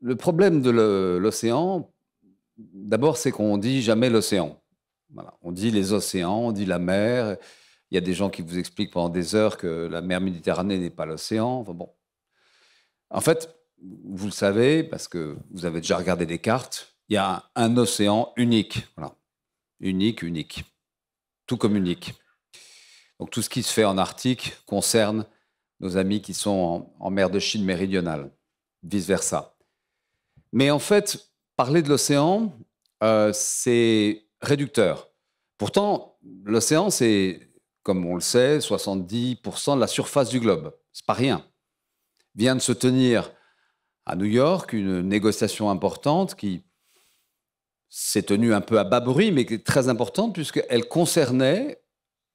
le problème de l'océan, d'abord, c'est qu'on dit jamais l'océan. On dit les océans, on dit la mer. Il y a des gens qui vous expliquent pendant des heures que la mer Méditerranée n'est pas l'océan. En fait, vous le savez, parce que vous avez déjà regardé des cartes, il y a un, océan unique. Unique, unique. Tout comme unique. Donc tout ce qui se fait en Arctique concerne nos amis qui sont en mer de Chine méridionale, vice-versa. Mais en fait, parler de l'océan, euh, c'est réducteur. Pourtant, l'océan, c'est, comme on le sait, 70% de la surface du globe. n'est pas rien. Vient de se tenir à New York une négociation importante qui s'est tenue un peu à bas bruit, mais qui est très importante puisqu'elle concernait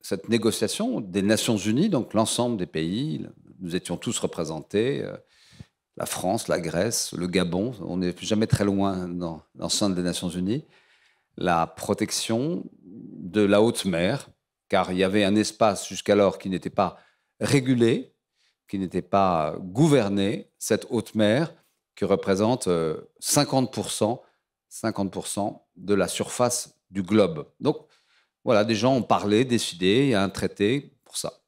cette négociation des Nations Unies, donc l'ensemble des pays. Nous étions tous représentés. Euh, la France, la Grèce, le Gabon, on n'est jamais très loin dans l'enceinte des Nations Unies, la protection de la haute mer, car il y avait un espace jusqu'alors qui n'était pas régulé, qui n'était pas gouverné, cette haute mer qui représente 50%, euh, 50 de la surface du globe. Donc voilà, des gens ont parlé, décidé, il y a un traité pour ça.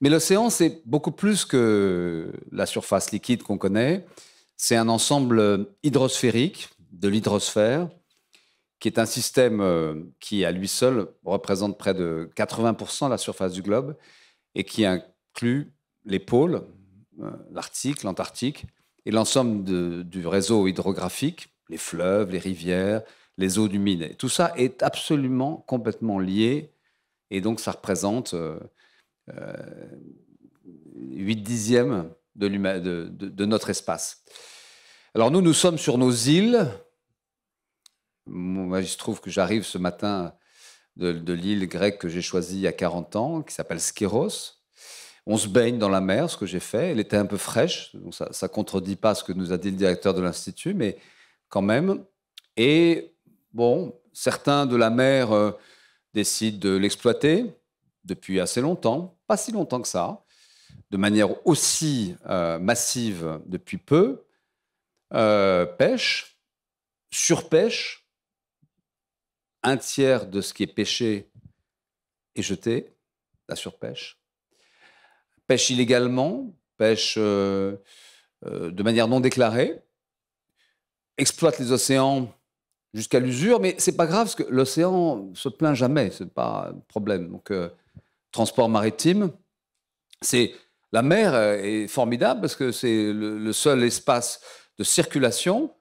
Mais l'océan, c'est beaucoup plus que la surface liquide qu'on connaît. C'est un ensemble hydrosphérique de l'hydrosphère, qui est un système euh, qui, à lui seul, représente près de 80% de la surface du globe et qui inclut les pôles, euh, l'Arctique, l'Antarctique, et l'ensemble du réseau hydrographique, les fleuves, les rivières, les eaux du humides. Tout ça est absolument complètement lié et donc ça représente euh, 8 euh, dixièmes de, notre espace. Alors nous, nous sommes sur nos îles. Moi, il se trouve que j'arrive ce matin de, l'île grecque que j'ai choisie il y a 40 ans, qui s'appelle Skéros On se baigne dans la mer, ce que j'ai fait. Elle était un peu fraîche, ça ne contredit pas ce que nous a dit le directeur de l'Institut, mais quand même. Et bon, certains de la mer euh, décident de l'exploiter depuis assez longtemps pas si longtemps que ça, de manière aussi euh, massive depuis peu, euh, pêche, surpêche, un tiers de ce qui est pêché est jeté, la surpêche, pêche illégalement, pêche euh, de manière non déclarée, exploite les océans jusqu'à l'usure, mais c'est pas grave parce que l'océan se plaint jamais, c'est pas un problème. Donc transport maritime. C'est la mer euh, est formidable parce que c'est le, seul espace de circulation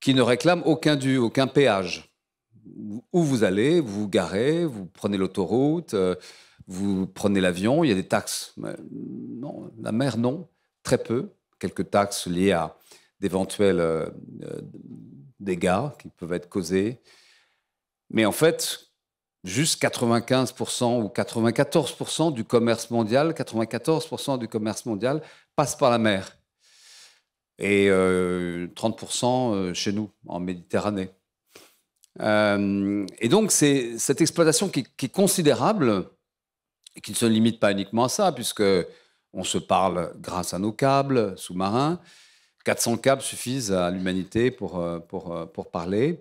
qui ne réclame aucun dû, aucun péage. Où vous allez, vous vous garez, vous prenez l'autoroute, euh, vous prenez l'avion, il y a des taxes. non, la mer, non, très peu. Quelques taxes liées à d'éventuels euh, dégâts qui peuvent être causés. Mais en fait, juste 95% ou 94% du commerce mondial, 94% du commerce mondial passe par la mer. Et 30% euh, euh, chez nous, en Méditerranée. Euh, et donc, c'est cette exploitation qui, est considérable et qui ne se limite pas uniquement à ça, puisque on se parle grâce à nos câbles sous-marins. 400 câbles suffisent à l'humanité pour, pour, pour parler.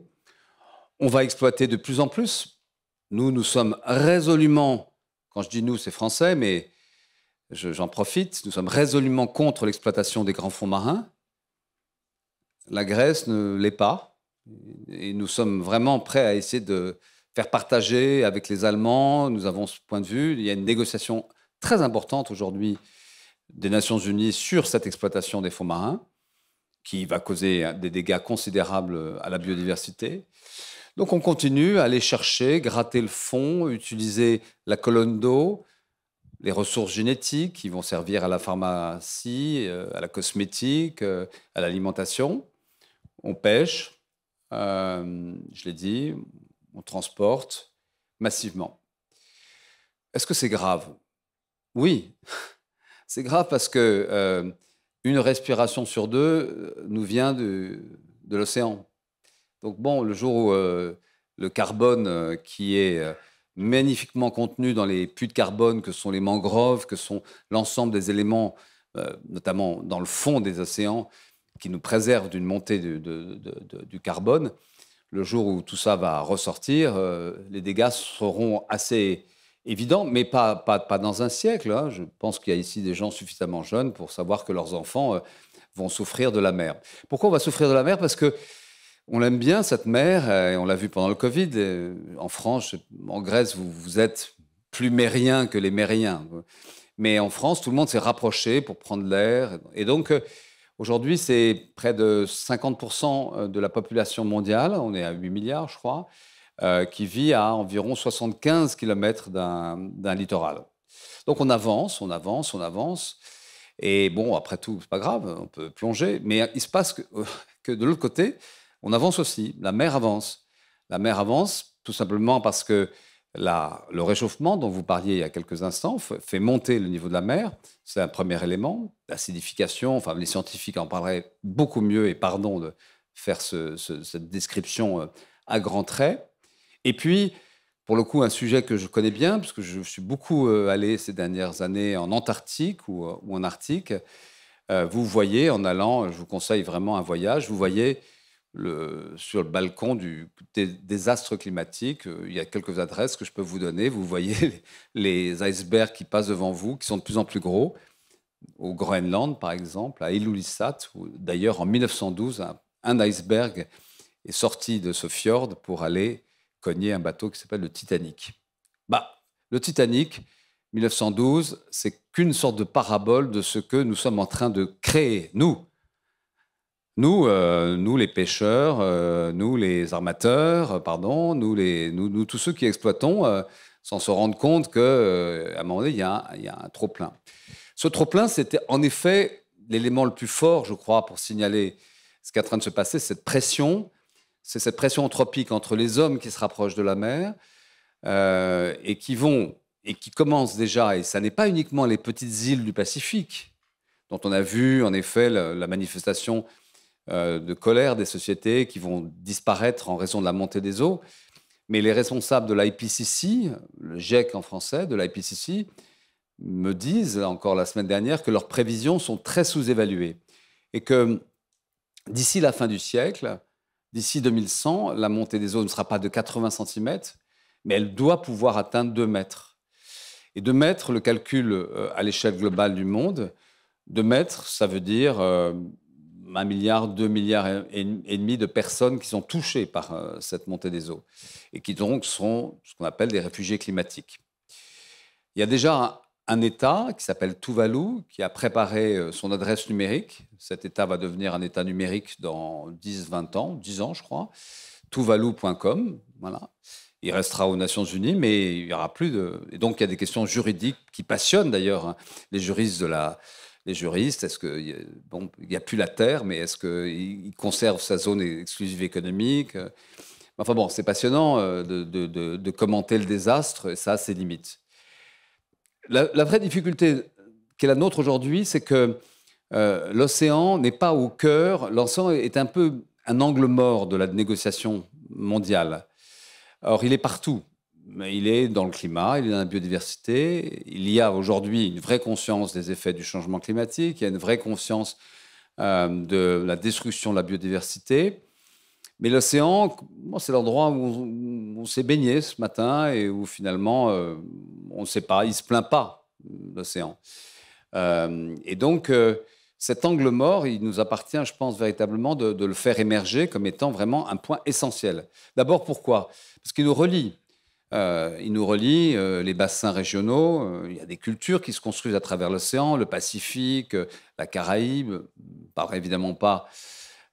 On va exploiter de plus en plus nous, nous sommes résolument, quand je dis nous, c'est français, mais j'en profite, nous sommes résolument contre l'exploitation des grands fonds marins. La Grèce ne l'est pas. Et nous sommes vraiment prêts à essayer de faire partager avec les Allemands. Nous avons ce point de vue. Il y a une négociation très importante aujourd'hui des Nations Unies sur cette exploitation des fonds marins qui va causer des dégâts considérables à la biodiversité. Donc on continue à aller chercher, gratter le fond, utiliser la colonne d'eau, les ressources génétiques qui vont servir à la pharmacie, euh, à la cosmétique, euh, à l'alimentation. On pêche, euh, je l'ai dit, on transporte massivement. Est-ce que c'est grave Oui, c'est grave parce que une respiration sur deux euh, nous vient de, l'océan. Donc bon, le jour où euh, le carbone euh, qui est magnifiquement contenu dans les puits de carbone que sont les mangroves, que sont l'ensemble des éléments, notamment dans le fond des océans, qui nous préservent d'une montée du, carbone, le jour où tout ça va ressortir, les dégâts seront assez évident, mais pas, pas, pas, dans un siècle. Hein. Je pense qu'il y a ici des gens suffisamment jeunes pour savoir que leurs enfants euh, vont souffrir de la mer. Pourquoi on va souffrir de la mer Parce que on l'aime bien, cette mer, euh, et on l'a vu pendant le Covid. Euh, en France, en Grèce, vous, vous êtes plus mérien que les mériens. Mais en France, tout le monde s'est rapproché pour prendre l'air. Et donc, aujourd'hui, c'est près de 50% de la population mondiale. On est à 8 milliards, je crois. Euh, qui vit à environ 75 km d'un littoral. Donc on avance, on avance, on avance. Et bon, après tout, c'est pas grave, on peut plonger. Mais il se passe que, de l'autre côté, on avance aussi. La mer avance. La mer avance tout simplement parce que le réchauffement dont vous parliez il y a quelques instants fait monter le niveau de la mer. C'est un premier élément. L'acidification, enfin, les scientifiques en parleraient beaucoup mieux, et pardon de faire cette description euh, à grands traits. Et puis, pour le coup, un sujet que je connais bien, puisque je suis beaucoup euh, allé ces dernières années en Antarctique ou, euh, en Arctique. Euh, vous voyez, en allant, je vous conseille vraiment un voyage, vous voyez le, sur le balcon du des, désastre climatique, il y a quelques adresses que je peux vous donner. Vous voyez les, icebergs qui passent devant vous, qui sont de plus en plus gros au Groenland, par exemple, à Ilulissat, où d'ailleurs en 1912, un, iceberg est sorti de ce fjord pour aller cogner un bateau qui s'appelle le Titanic. Bah, le Titanic, 1912, c'est qu'une sorte de parabole de ce que nous sommes en train de créer, nous. Nous, euh, nous les pêcheurs, euh, nous les armateurs, euh, pardon, nous, les, nous, tous ceux qui exploitons, sans se rendre compte qu'à un moment donné, il y a un, trop-plein. Ce trop-plein, c'était en effet l'élément le plus fort, je crois, pour signaler ce qui est en train de se passer, cette pression c'est cette pression anthropique entre les hommes qui se rapprochent de la mer euh, et qui vont et qui commencent déjà. Et ça n'est pas uniquement les petites îles du Pacifique dont on a vu en effet la, manifestation euh, de colère des sociétés qui vont disparaître en raison de la montée des eaux. Mais les responsables de l'IPCC, le GIEC en français, de l'IPCC, me disent encore la semaine dernière que leurs prévisions sont très sous-évaluées et que d'ici la fin du siècle, D'ici 2100, la montée des eaux ne sera pas de 80 cm, mais elle doit pouvoir atteindre 2 mètres. Et 2 mètres, le calcul euh, à l'échelle globale du monde, 2 mètres, ça veut dire 1 euh, milliard, 2 milliards et, demi de personnes qui sont touchées par euh, cette montée des eaux et qui donc seront ce qu'on appelle des réfugiés climatiques. Il y a déjà un État qui s'appelle Tuvalu, qui a préparé euh, son adresse numérique. Cet État va devenir un État numérique dans 10-20 ans, 10 ans je crois. Tuvalu.com, voilà. Il restera aux Nations Unies, mais il n'y aura plus de... Et donc il y a des questions juridiques qui passionnent d'ailleurs hein. les juristes de la... Les juristes, est-ce que bon, il n'y a plus la terre, mais est-ce qu'il conserve sa zone exclusive économique euh? Enfin bon, c'est passionnant euh, de, commenter le désastre et ça, ses limites. La, vraie difficulté qui est la nôtre aujourd'hui, c'est que euh, l'océan n'est pas au cœur, l'océan est un peu un angle mort de la négociation mondiale. Or, il est partout. Il est dans le climat, il est dans la biodiversité. Il y a aujourd'hui une vraie conscience des effets du changement climatique, il y a une vraie conscience euh, de la destruction de la biodiversité. Mais l'océan, c'est l'endroit où on, s'est baigné ce matin et où finalement, euh, on ne sait pas, il ne se plaint pas, l'océan. Euh, et donc, euh, cet angle mort, il nous appartient, je pense, véritablement de, le faire émerger comme étant vraiment un point essentiel. D'abord, pourquoi Parce qu'il nous relie. il nous relie les bassins régionaux. il y a des cultures qui se construisent à travers l'océan, le Pacifique, la Caraïbe, pas évidemment pas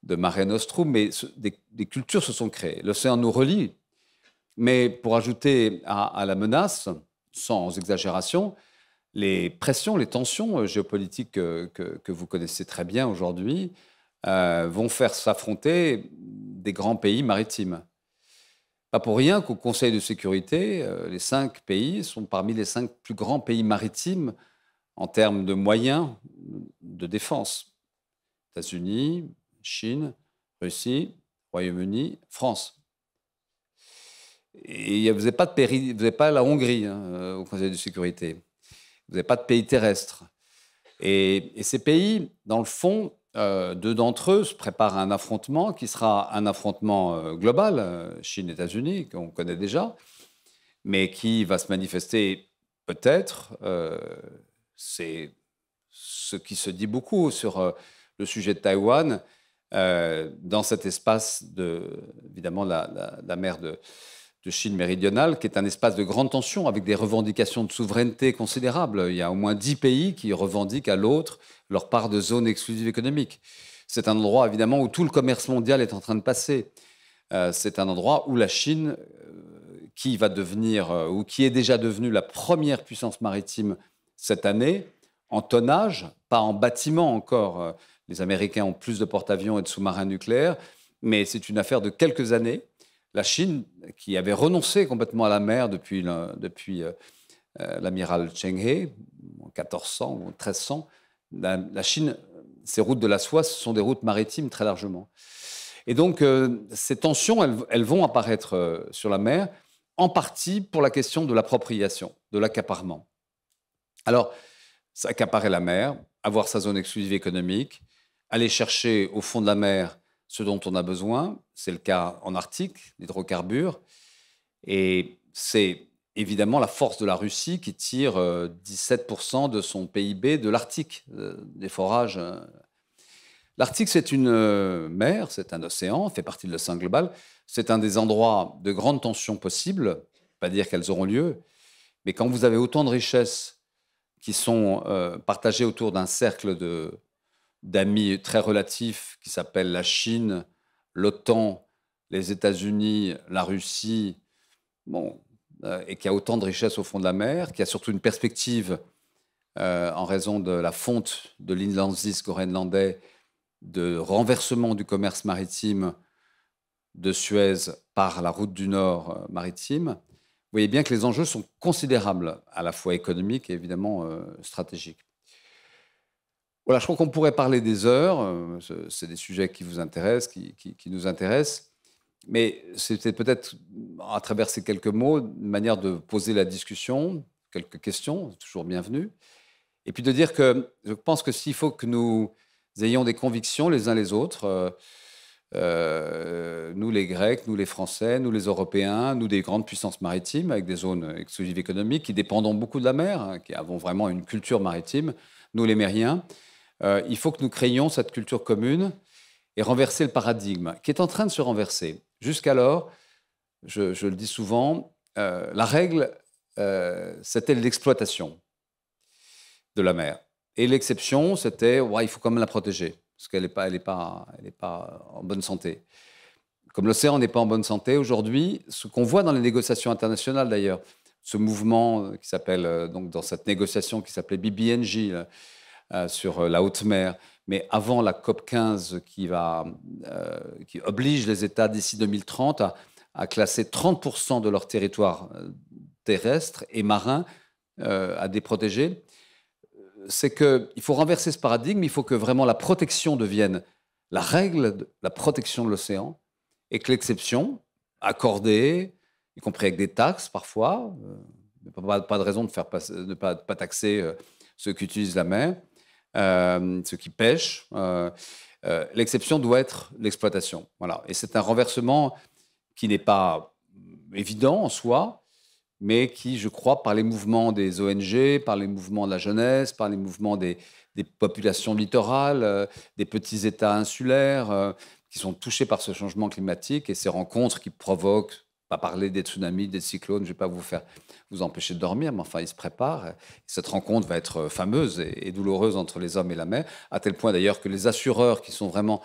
de Mare Nostrum, mais des, cultures se sont créées. L'océan nous relie. Mais pour ajouter à, la menace, sans exagération, les pressions, les tensions euh, géopolitiques euh, que, vous connaissez très bien aujourd'hui euh, vont faire s'affronter des grands pays maritimes. Pas pour rien qu'au Conseil de sécurité, les cinq pays sont parmi les cinq plus grands pays maritimes en termes de moyens de défense. États-Unis, Chine, Russie, Royaume-Uni, France. Et vous n'avez pas, de pas la Hongrie hein, euh, au Conseil de sécurité. Vous n'avez pas de pays terrestres. Et, ces pays, dans le fond, euh, deux d'entre eux se préparent à un affrontement qui sera un affrontement euh, global, Chine-États-Unis, qu'on connaît déjà, mais qui va se manifester peut-être, c'est ce qui se dit beaucoup sur le sujet de Taïwan, euh, dans cet espace de, évidemment, la, mer de, Chine méridionale, qui est un espace de grande tension avec des revendications de souveraineté considérables. Il y a au moins dix pays qui revendiquent à l'autre leur part de zone exclusive économique. C'est un endroit, évidemment, où tout le commerce mondial est en train de passer. Euh, c'est un endroit où la Chine, euh, qui va devenir, ou qui est déjà devenue la première puissance maritime cette année, en tonnage, pas en bâtiment encore, les Américains ont plus de porte-avions et de sous-marins nucléaires, mais c'est une affaire de quelques années. La Chine, qui avait renoncé complètement à la mer depuis, euh, euh, l'amiral depuis, Cheng He, en 1400 ou 1300, la, Chine, ses routes de la soie, ce sont des routes maritimes très largement. Et donc, euh, ces tensions, elles, vont apparaître sur la mer, en partie pour la question de l'appropriation, de l'accaparement. Alors, s'accaparer la mer, avoir sa zone exclusive économique, aller chercher au fond de la mer ce dont on a besoin. C'est le cas en Arctique, l'hydrocarbure. Et c'est évidemment la force de la Russie qui tire 17% euh, de son PIB de l'Arctique, euh, des forages. Euh. L'Arctique, c'est une mer, c'est un océan, fait partie de l'océan global. C'est un des endroits de grandes tensions possibles, pas dire qu'elles auront lieu, mais quand vous avez autant de richesses qui sont partagées autour d'un cercle de, d'amis très relatifs qui s'appellent la Chine, l'OTAN, les États-Unis, la Russie, euh, et qui a autant de richesses au fond de la mer, qui a surtout une perspective euh, en raison de la fonte de l'inlandsis groenlandais, de renversement du commerce maritime de Suez par la route du Nord euh, maritime. Vous voyez bien que les enjeux sont considérables, à la fois économiques et évidemment stratégiques. Voilà, je crois qu'on pourrait parler des heures. Euh, c'est des sujets qui vous intéressent, qui, nous intéressent. Mais c'était peut-être, à travers ces quelques mots, une manière de poser la discussion, quelques questions, toujours bienvenue, Et puis de dire que je pense que s'il faut que nous ayons des convictions les uns les autres, euh, euh, nous les Grecs, nous les Français, nous les Européens, nous des grandes puissances maritimes avec des zones exclusives économiques qui dépendons beaucoup de la mer, hein, qui avons vraiment une culture maritime, nous les Mériens, euh, il faut que nous créions cette culture commune et renverser le paradigme qui est en train de se renverser. Jusqu'alors, je, le dis souvent, euh, la règle, euh, c'était l'exploitation de la mer. Et l'exception, c'était ouais, il faut quand même la protéger, parce qu'elle n'est pas, elle est pas, en bonne santé. Comme l'océan n'est pas en bonne santé aujourd'hui, ce qu'on voit dans les négociations internationales d'ailleurs, ce mouvement qui s'appelle, donc dans cette négociation qui s'appelait BBNJ, euh, sur euh, la haute mer, mais avant la COP 15 qui, va, euh, qui oblige les États d'ici 2030 à, classer 30% de leur territoire terrestre et marin à déprotéger, c'est qu'il faut renverser ce paradigme, il faut que vraiment la protection devienne la règle de la protection de l'océan et que l'exception, accordée, y compris avec des taxes parfois, n'y pas, pas, de raison de ne pas, taxer ceux qui utilisent la mer, euh, ceux qui pêchent. Euh, euh, l'exception doit être l'exploitation. Voilà. Et c'est un renversement qui n'est pas évident en soi, mais qui, je crois, par les mouvements des ONG, par les mouvements de la jeunesse, par les mouvements des, populations littorales, des petits États insulaires, qui sont touchés par ce changement climatique et ces rencontres qui provoquent pas parler des tsunamis, des cyclones, je ne vais pas vous faire vous empêcher de dormir, mais enfin, ils se préparent. Cette rencontre va être euh, fameuse et, douloureuse entre les hommes et la mer, à tel point d'ailleurs que les assureurs, qui sont vraiment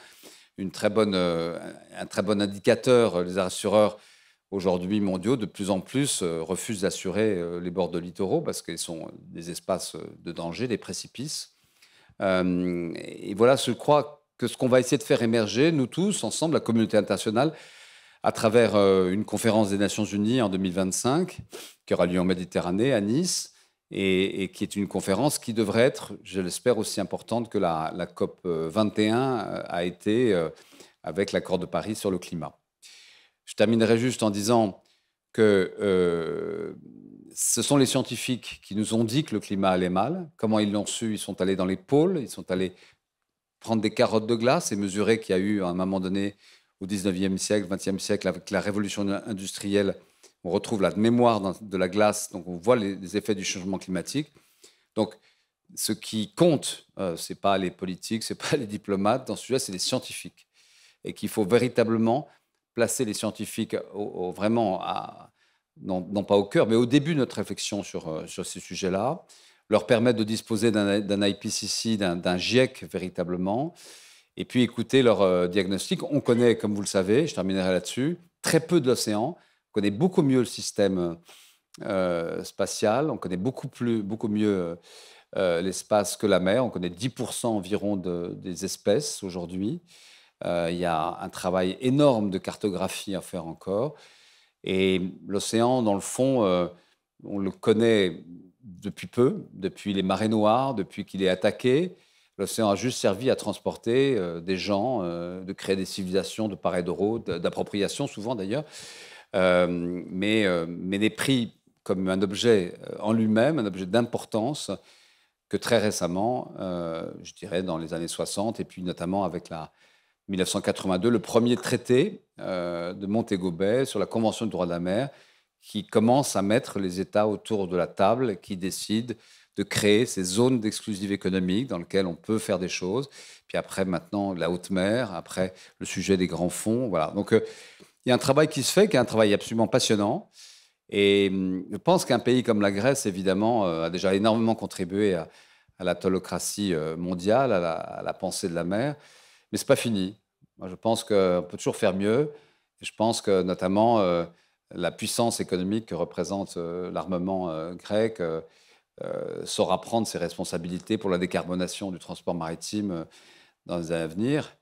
une très bonne, euh, un très bon indicateur, les assureurs aujourd'hui mondiaux, de plus en plus euh, refusent d'assurer les bords de littoraux parce qu'ils sont des espaces de danger, des précipices. et voilà, je crois que ce qu'on va essayer de faire émerger, nous tous, ensemble, la communauté internationale, à travers euh, une conférence des Nations Unies en 2025 qui aura lieu en Méditerranée, à Nice, et, qui est une conférence qui devrait être, je l'espère, aussi importante que la, COP 21 euh, euh, a été avec l'accord de Paris sur le climat. Je terminerai juste en disant que ce sont les scientifiques qui nous ont dit que le climat allait mal. Comment ils l'ont su Ils sont allés dans les pôles, ils sont allés prendre des carottes de glace et mesurer qu'il y a eu à un moment donné au 19e siècle, 20e siècle, avec la révolution industrielle, on retrouve la mémoire de la glace, donc on voit les, effets du changement climatique. Donc, ce qui compte, euh, c'est ce n'est pas les politiques, ce n'est pas les diplomates, dans ce sujet, c'est les scientifiques. Et qu'il faut véritablement placer les scientifiques vraiment, non, pas au cœur, mais au début de notre réflexion sur, euh, sur ces sujets-là, leur permettre de disposer d'un IPCC, d'un GIEC e véritablement, et puis écouter leur euh, diagnostic. On connaît, comme vous le savez, je terminerai là-dessus, très peu de l'océan. On connaît beaucoup mieux le système euh, euh, spatial, on connaît beaucoup, plus, beaucoup mieux l'espace que la mer, on connaît 10% environ des espèces aujourd'hui. il y a un travail énorme de cartographie à faire encore. Et l'océan, dans le fond, on le connaît depuis peu, depuis les marées noires, depuis qu'il est attaqué. L'océan a juste servi à transporter euh, des gens, euh, de créer des civilisations de part et d'appropriation souvent d'ailleurs. Euh, mais, mais des prix comme un objet en lui-même, un objet d'importance, que très récemment, je dirais dans les années 60, et puis notamment avec la 1982, le premier traité de Montego Bay sur la Convention du droit de la mer, qui commence à mettre les États autour de la table, qui décident de créer ces zones d'exclusivité économique dans lesquelles on peut faire des choses. Puis après, maintenant, la haute mer, après, le sujet des grands fonds. Voilà. Donc, euh, il y a un travail qui se fait, qui est un travail absolument passionnant. Et hum, je pense qu'un pays comme la Grèce, évidemment, euh, a déjà énormément contribué à, la tolocratie euh, mondiale, à la, pensée de la mer. Mais ce n'est pas fini. je pense qu'on peut toujours faire mieux. je pense que, notamment, la puissance économique que représente l'armement grec euh, saura prendre ses responsabilités pour la décarbonation du transport maritime euh, dans les années à venir,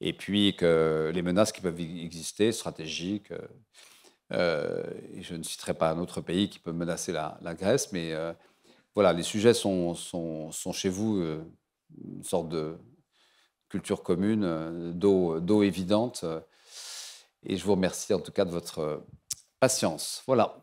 et puis que les menaces qui peuvent exister, stratégiques, euh, et je ne citerai pas un autre pays qui peut menacer la, Grèce, mais voilà, les sujets sont, chez vous une sorte de culture commune, d'eau évidente. et je vous remercie en tout cas de votre patience. Voilà.